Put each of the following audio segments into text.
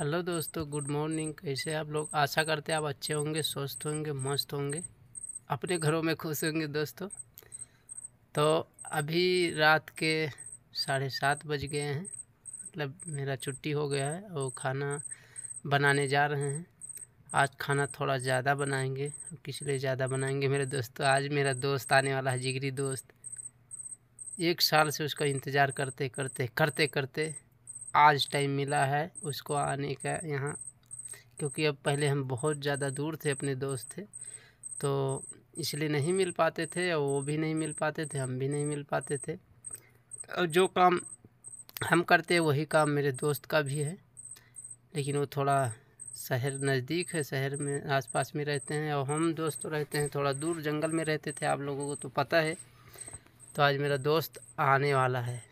hello दोस्तों good morning कैसे आप लोग आशा करते हैं आप अच्छे होंगे स्वस्थ होंगे मस्त होंगे अपने घरों में खुश होंगे दोस्तों तो अभी रात के साढ़े सात बज गए हैं मतलब मेरा छुट्टी हो गया है और खाना बनाने जा रहे हैं आज खाना थोड़ा ज़्यादा बनाएंगे किस लिए ज़्यादा बनाएंगे मेरे दोस्तों आज मेरा दोस्त आने वाला है जिगरी दोस्त एक साल से उसका इंतज़ार करते करते करते करते आज टाइम मिला है उसको आने का यहाँ क्योंकि अब पहले हम बहुत ज़्यादा दूर थे अपने दोस्त थे तो इसलिए नहीं मिल पाते थे और वो भी नहीं मिल पाते थे हम भी नहीं मिल पाते थे और जो काम हम करते हैं वही काम मेरे दोस्त का भी है लेकिन वो थोड़ा शहर नज़दीक है शहर में आसपास में रहते हैं और हम दोस्त रहते हैं थोड़ा दूर जंगल में रहते थे आप लोगों को तो पता है तो आज मेरा दोस्त आने वाला है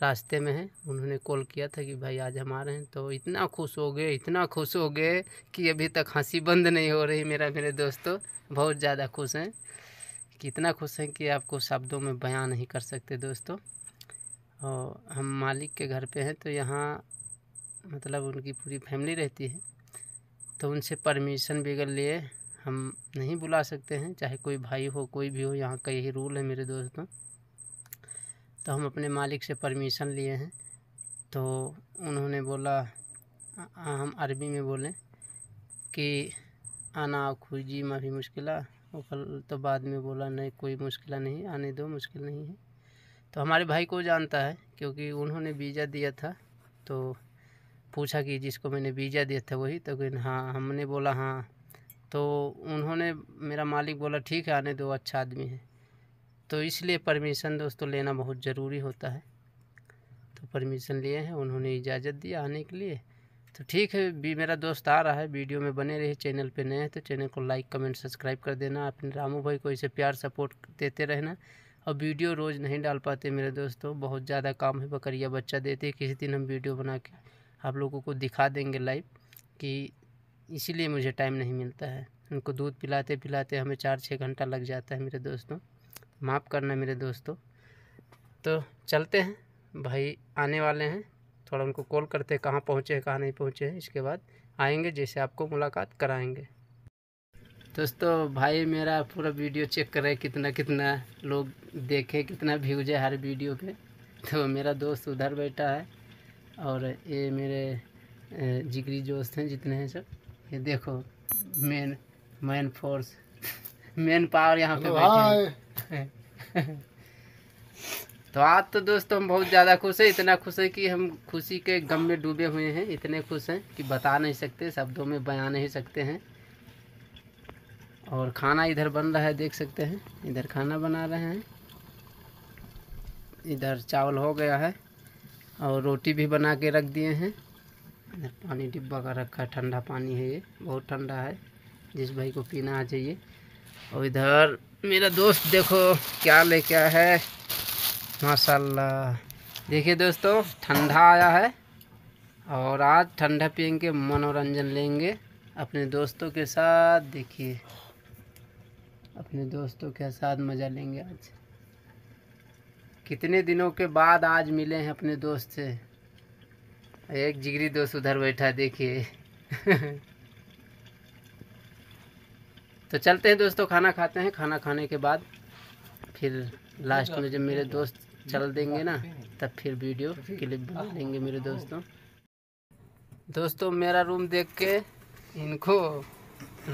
रास्ते में हैं उन्होंने कॉल किया था कि भाई आज हम आ रहे हैं तो इतना खुश हो गए इतना खुश हो गए कि अभी तक हंसी बंद नहीं हो रही मेरा मेरे दोस्तों बहुत ज़्यादा खुश हैं कि इतना खुश हैं कि आपको शब्दों में बयां नहीं कर सकते दोस्तों और हम मालिक के घर पे हैं तो यहाँ मतलब उनकी पूरी फैमिली रहती है तो उनसे परमिशन बगैर लिए हम नहीं बुला सकते हैं चाहे कोई भाई हो कोई भी हो यहाँ का यही रूल है मेरे दोस्तों तो हम अपने मालिक से परमिशन लिए हैं तो उन्होंने बोला आ, हम अरबी में बोलें कि आना खुजी माफ़ी मुश्किल वो कल तो बाद में बोला नहीं कोई मुश्किल नहीं आने दो मुश्किल नहीं है तो हमारे भाई को जानता है क्योंकि उन्होंने वीज़ा दिया था तो पूछा कि जिसको मैंने वीज़ा दिया था वही तो कहीं हाँ हमने बोला हाँ तो उन्होंने मेरा मालिक बोला ठीक है आने दो अच्छा आदमी है तो इसलिए परमिशन दोस्तों लेना बहुत ज़रूरी होता है तो परमिशन लिए हैं उन्होंने इजाज़त दी आने के लिए तो ठीक है भी मेरा दोस्त आ रहा है वीडियो में बने रहे चैनल पे नए हैं तो चैनल को लाइक कमेंट सब्सक्राइब कर देना अपने रामू भाई को इसे प्यार सपोर्ट देते रहना और वीडियो रोज़ नहीं डाल पाते मेरे दोस्तों बहुत ज़्यादा काम है बकरिया बच्चा देते किसी दिन हम वीडियो बना के आप लोगों को दिखा देंगे लाइव कि इसीलिए मुझे टाइम नहीं मिलता है उनको दूध पिलाते पिलाते हमें चार छः घंटा लग जाता है मेरे दोस्तों माफ़ करना मेरे दोस्तों तो चलते हैं भाई आने वाले हैं थोड़ा उनको कॉल करते हैं कहाँ पहुँचे हैं कहाँ नहीं पहुँचे हैं इसके बाद आएंगे जैसे आपको मुलाकात कराएंगे दोस्तों भाई मेरा पूरा वीडियो चेक कर रहे कितना कितना लोग देखे कितना व्यूज है हर वीडियो पे तो मेरा दोस्त उधर बैठा है और ये मेरे जिगरी दोस्त हैं जितने हैं सब ये देखो main man force main power यहाँ पे तो आज तो दोस्तों हम बहुत ज़्यादा खुश हैं इतना खुश है कि हम खुशी के गम में डूबे हुए हैं इतने खुश हैं कि बता नहीं सकते शब्दों में बया नहीं सकते हैं और खाना इधर बन रहा है देख सकते हैं इधर खाना बना रहे हैं इधर चावल हो गया है और रोटी भी बना के रख दिए हैं इधर पानी डिब्बा का रखा है ठंडा पानी है ये बहुत ठंडा है जिस भाई को पीना आ चाहिए और इधर मेरा दोस्त देखो क्या ले क्या है माशाल्लाह देखिए दोस्तों ठंडा आया है और आज ठंडा पियेंगे मनोरंजन लेंगे अपने दोस्तों के साथ देखिए अपने दोस्तों के साथ मज़ा लेंगे आज कितने दिनों के बाद आज मिले हैं अपने दोस्त से एक जिगरी दोस्त उधर बैठा देखिए तो चलते हैं दोस्तों खाना खाते हैं खाना खाने के बाद फिर लास्ट में जब मेरे दोस्त चल देंगे ना तब फिर वीडियो क्लिप बना लेंगे मेरे दोस्तों दोस्तों मेरा रूम देख के इनको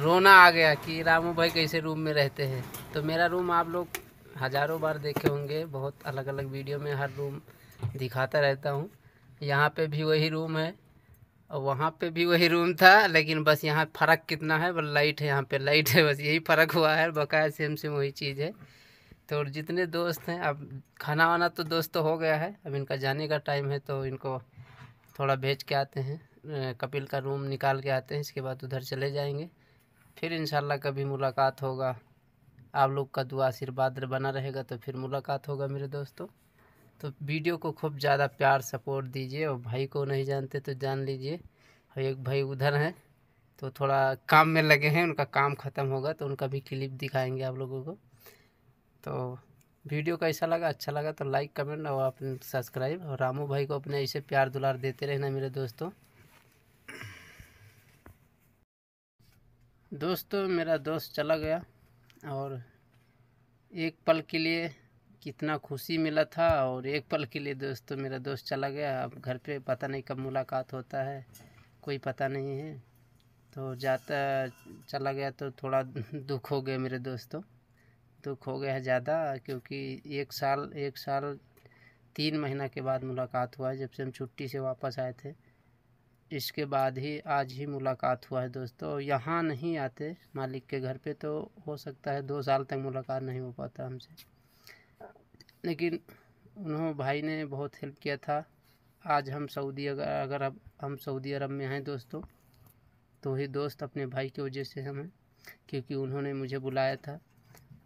रोना आ गया कि रामू भाई कैसे रूम में रहते हैं तो मेरा रूम आप लोग हज़ारों बार देखे होंगे बहुत अलग अलग वीडियो में हर रूम दिखाता रहता हूँ यहाँ पे भी वही रूम है और वहाँ पे भी वही रूम था लेकिन बस यहाँ फ़र्क कितना है बस लाइट है यहाँ पे लाइट है बस यही फ़र्क हुआ है बकाया सेम सेम वही चीज़ है तो जितने दोस्त हैं अब खाना वाना तो दोस्त तो हो गया है अब इनका जाने का टाइम है तो इनको थोड़ा भेज के आते हैं कपिल का रूम निकाल के आते हैं इसके बाद उधर चले जाएंगे फिर इन कभी मुलाकात होगा आप लोग का दुआ आशीर्वाद बना रहेगा तो फिर मुलाकात होगा मेरे दोस्तों तो वीडियो को खूब ज़्यादा प्यार सपोर्ट दीजिए और भाई को नहीं जानते तो जान लीजिए और एक भाई उधर हैं तो थोड़ा काम में लगे हैं उनका काम ख़त्म होगा तो उनका भी क्लिप दिखाएंगे आप लोगों को तो वीडियो कैसा लगा अच्छा लगा तो लाइक कमेंट और अपने सब्सक्राइब और रामू भाई को अपने ऐसे प्यार दुलार देते रहना मेरे दोस्तों दोस्तों मेरा दोस्त चला गया और एक पल के लिए कितना खुशी मिला था और एक पल के लिए दोस्तों तो मेरा दोस्त चला गया अब घर पे पता नहीं कब मुलाकात होता है कोई पता नहीं है तो जाता चला गया तो थोड़ा दुख हो गया मेरे दोस्तों दुख हो गया है ज़्यादा क्योंकि एक साल एक साल तीन महीना के बाद मुलाकात हुआ है जब से हम छुट्टी से वापस आए थे इसके बाद ही आज ही मुलाकात हुआ है दोस्तों यहाँ नहीं आते मालिक के घर पे तो हो सकता है दो साल तक मुलाकात नहीं हो पाता हमसे लेकिन उन्होंने भाई ने बहुत हेल्प किया था आज हम सऊदी अगर अगर अब हम सऊदी अरब में हैं दोस्तों तो ही दोस्त अपने भाई की वजह से हम हैं क्योंकि उन्होंने मुझे बुलाया था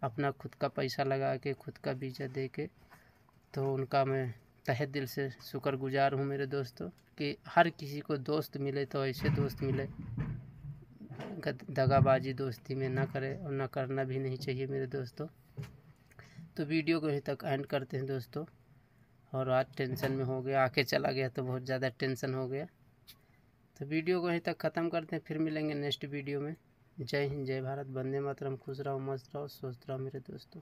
अपना खुद का पैसा लगा के खुद का वीज़ा दे के तो उनका मैं तहे दिल से शुक्रगुजार हूँ मेरे दोस्तों कि हर किसी को दोस्त मिले तो ऐसे दोस्त मिले दगाबाजी दोस्ती में ना करे और ना करना भी नहीं चाहिए मेरे दोस्तों तो वीडियो को यहीं तक एंड करते हैं दोस्तों और आज टेंशन में हो गया आके चला गया तो बहुत ज़्यादा टेंशन हो गया तो वीडियो को यहीं तक ख़त्म करते हैं फिर मिलेंगे नेक्स्ट वीडियो में जय हिंद जय भारत बंदे मातरम खुश रहो मस्त रहो स्वस्थ रहो मेरे दोस्तों